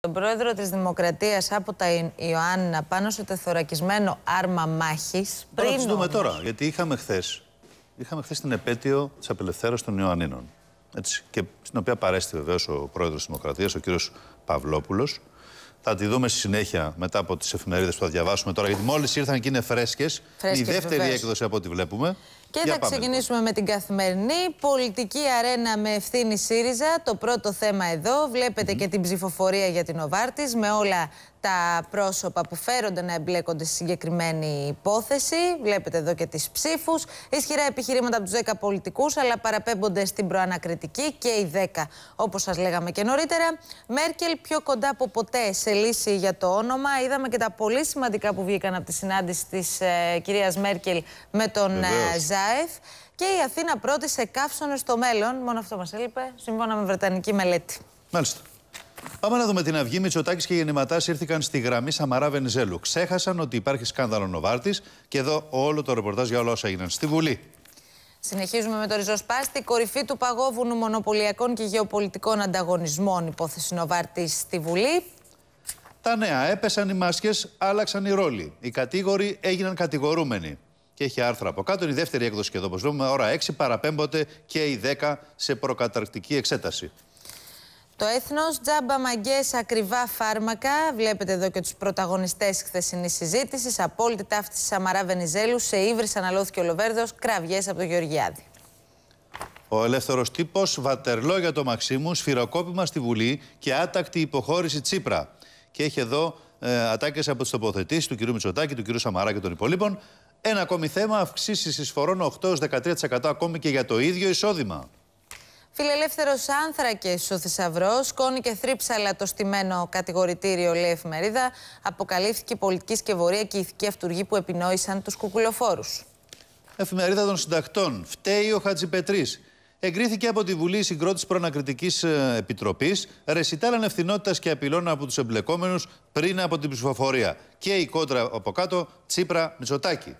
Τον πρόεδρο της Δημοκρατίας από τα Ιωάννα πάνω στο τεθωρακισμένο άρμα μάχης. Πριν τις δούμε τώρα, γιατί είχαμε χθες είχαμε χθες την επέτειο της απελευθέρωσης των Ιωαννίνων. Έτσι, και στην οποία παρέστη βεβαίως ο πρόεδρος της Δημοκρατίας, ο κύριος Παυλόπουλος. Θα τη δούμε στη συνέχεια μετά από τις εφημερίδες που θα διαβάσουμε τώρα, γιατί μόλις ήρθαν και είναι φρέσκες. η δεύτερη έκδοση από ό,τι βλέπουμε. Και θα ξεκινήσουμε με την καθημερινή πολιτική αρένα με ευθύνη ΣΥΡΙΖΑ. Το πρώτο θέμα εδώ. Βλέπετε mm -hmm. και την ψηφοφορία για την Οβάρτης με όλα τα πρόσωπα που φέρονται να εμπλέκονται στη συγκεκριμένη υπόθεση. Βλέπετε εδώ και τις ψήφους. Ισχυρά επιχειρήματα από τους 10 πολιτικούς, αλλά παραπέμπονται στην προανακριτική και οι 10, όπως σας λέγαμε και νωρίτερα. Μέρκελ πιο κοντά από ποτέ σε λύση για το όνομα. Είδαμε και τα πολύ σημαντικά που βγήκαν από τη συνάντηση της ε, κυρίας Μέρκελ με τον ε, και η Αθήνα πρώτη σε καύσονε στο μέλλον. Μόνο αυτό μας έλειπε, σύμφωνα με βρετανική μελέτη. Μάλιστα. Πάμε να δούμε την Αυγή. Μητσοτάκης και γεννηματά ήρθαν στη γραμμή Σαμαρά Βενιζέλου. Ξέχασαν ότι υπάρχει σκάνδαλο Νοβάρτης και εδώ όλο το ρεπορτάζ για όλα όσα έγιναν στη Βουλή. Συνεχίζουμε με το ριζοσπάστη. Κορυφή του παγόβουνου μονοπωλιακών και γεωπολιτικών ανταγωνισμών, υπόθεση Νοβάρτης στη Βουλή. Τα νέα. Έπεσαν οι μάσκες, άλλαξαν οι ρόλοι. Οι κατήγοροι έγιναν κατηγορούμενοι και έχει άρθρα από κάτω. Είναι η δεύτερη έκδοση και εδώ, όπως βλέπουμε, ώρα 6 παραπέμπονται και η 10 σε προκαταρκτική εξέταση. Το έθνος, τζάμπα μαγκές, ακριβά φάρμακα. Βλέπετε εδώ και τους πρωταγωνιστές χθεσινής συζήτησης. Απόλυτη ταύτιση Σαμαρά Βενιζέλου, σε ύβρις αναλώθηκε ο Ολοβέρδος. κραυγές από τον Γεωργιάδη. Ο ελεύθερος τύπος, βατερλό για το Μαξίμου, σφυροκόπημα στη Βουλή και άτακτη υποχώρηση Τσίπρα. Και έχει εδώ ε, ατάκες από τις τοποθετήσεις του κ. Μητσοτάκη, του κ. Σαμαρά και των υπολείπων. Ένα ακόμη θέμα, αυξήσεις εισφορών 8-13% ακόμη και για το ίδιο εισόδημα. Φιλελεύθερος άνθρακες ο θησαυρός, σκόνη και θρύψαλα το στημένο κατηγορητήριο, λέει η εφημερίδα. Αποκαλύφθηκε η πολιτική και η ηθική αυτούργη που επινόησαν τους κουκουλοφόρους. Εφημερίδα των συντακτών. Φταίει ο Χατζηπετρής εγκρίθηκε από τη Βουλή η συγκρότηση προανακριτικής ε, επιτροπής, ρεσιτάλ ανευθυνότητας και απειλών από τους εμπλεκόμενους πριν από την ψηφοφορία. Και η κόντρα από κάτω, Τσίπρα Μητσοτάκη.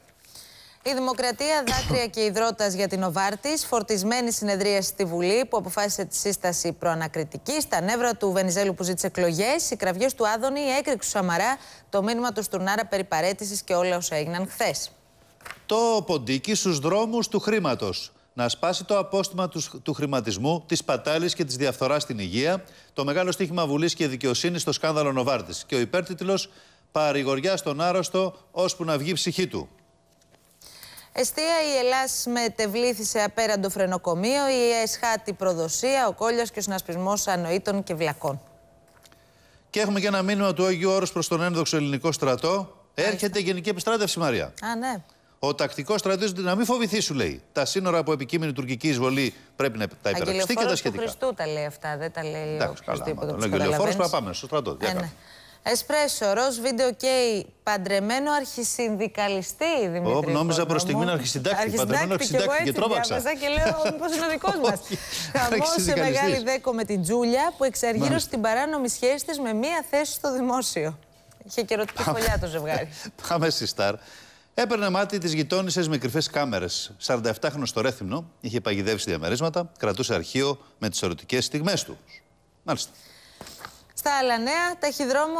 Η Δημοκρατία, δάκρυα και υδρότας για την Οβάρτης, φορτισμένη συνεδρία στη Βουλή που αποφάσισε τη σύσταση προανακριτικής, τα νεύρα του Βενιζέλου που ζήτησε εκλογές, οι κραυγές του Άδωνη, η έκρηξη του Σαμαρά, το μήνυμα του Στουρνάρα περί και όλα όσα έγιναν χθες. Το ποντίκι στους δρόμους του χρήματος να σπάσει το απόστημα τους, του χρηματισμού, της πατάλης και της διαφθοράς στην υγεία, το μεγάλο στίχημα Βουλής και δικαιοσύνης στο σκάνδαλο Νοβάρτης. Και ο υπέρτιτλος Παρηγοριά στον άρρωστο, ώσπου να βγει η ψυχή του. Εστία η Ελλάς μετεβλήθη σε απέραντο φρενοκομείο, η εσχάτη προδοσία, ο κόλλος και ο συνασπισμός ανοήτων και βλακών. Και έχουμε και ένα μήνυμα του Άγιου Όρους προς τον ένδοξο ελληνικό στρατό. Έρχεται η Γενική Επιστράτευση, Μαρία. Α, ναι. Ο τακτικός στρατό να μην φοβηθεί, σου λέει. Τα σύνορα από επικείμενη τουρκική εισβολή πρέπει να τα υπερασπιστεί και τα σχετικά. Ο Χριστού τα λέει αυτά, δεν τα λέει Εντάξει, ο Χριστού. Ο λεωφόρο πρέπει να πάμε στο στρατό. Ε, ναι. Εσπρέσο, ροζ, βίντεο και παντρεμένο αρχισυνδικαλιστή Δημήτρη. Ω, νόμιζα προς στιγμή να αρχισυντάκτη. Παντρεμένο αρχισυντάκτη και, και Μετά Και, λέω μήπω είναι ο δικός μας. Χαμός σε μεγάλη δέκο με την Τζούλια που εξαργύρωσε την παράνομη σχέση της με μία θέση στο δημόσιο. Είχε και φωλιά το ζευγάρι. Πάμε στη Σταρ. Έπαιρνε μάτι τις γειτόνισε με κρυφές κάμερες. 47χρονο στο Ρέθυμνο είχε παγιδεύσει διαμερίσματα, κρατούσε αρχείο με τις ερωτικές στιγμές του. Μάλιστα. Στα άλλα νέα, ταχυδρόμος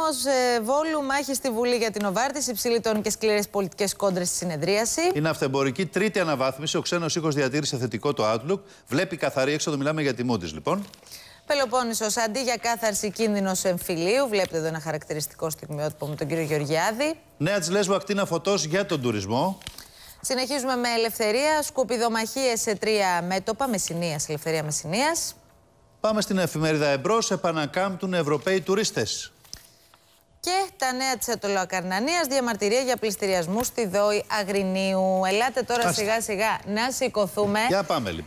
ε, Βόλου μάχη στη Βουλή για την Οβάρτιση, υψηλή και σκληρές πολιτικές κόντρες στη συνεδρίαση. Η ναυτεμπορική τρίτη αναβάθμιση, ο ξένος οίκος διατήρησε θετικό το Outlook. Βλέπει καθαρή έξοδο, μιλάμε για της λοιπόν. Πελοπόννησος, αντί για κάθαρση κίνδυνος εμφυλίου, βλέπετε εδώ ένα χαρακτηριστικό στιγμιότυπο με τον κύριο Γεωργιάδη. Νέα τη Λέσβου ακτίνα φωτός για τον τουρισμό. Συνεχίζουμε με ελευθερία, σκουπιδομαχίες σε τρία μέτωπα, μεσυνία, ελευθερία μεσυνία. Πάμε στην εφημερίδα Εμπρός, επανακάμπτουν Ευρωπαίοι τουρίστες. Και τα νέα της Ατολοακαρνανία, διαμαρτυρία για πληστηριασμούς στη Δόη Αγρινίου. Ελάτε τώρα σιγά-σιγά να σηκωθούμε. Για πάμε λοιπόν.